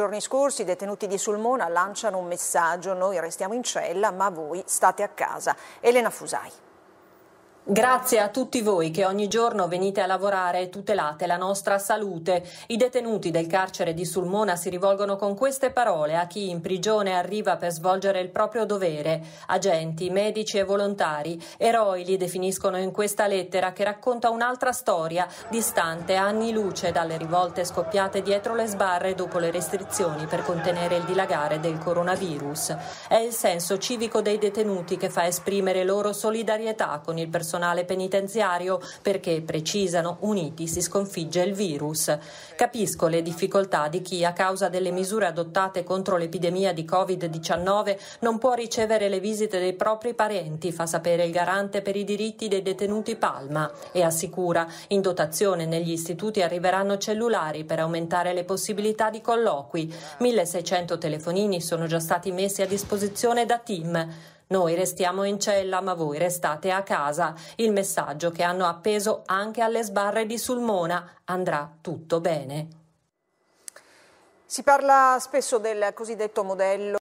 giorni scorsi i detenuti di Sulmona lanciano un messaggio, noi restiamo in cella ma voi state a casa. Elena Fusai. Grazie a tutti voi che ogni giorno venite a lavorare e tutelate la nostra salute. I detenuti del carcere di Sulmona si rivolgono con queste parole a chi in prigione arriva per svolgere il proprio dovere. Agenti, medici e volontari, eroi li definiscono in questa lettera che racconta un'altra storia, distante anni luce dalle rivolte scoppiate dietro le sbarre dopo le restrizioni per contenere il dilagare del coronavirus. È il senso civico dei detenuti che fa esprimere loro solidarietà con il personale personale penitenziario perché, precisano, uniti si sconfigge il virus. Capisco le difficoltà di chi, a causa delle misure adottate contro l'epidemia di Covid-19, non può ricevere le visite dei propri parenti, fa sapere il garante per i diritti dei detenuti Palma e assicura in dotazione negli istituti arriveranno cellulari per aumentare le possibilità di colloqui. 1600 telefonini sono già stati messi a disposizione da team. Noi restiamo in cella ma voi restate a casa. Il messaggio che hanno appeso anche alle sbarre di Sulmona. Andrà tutto bene. Si parla spesso del cosiddetto modello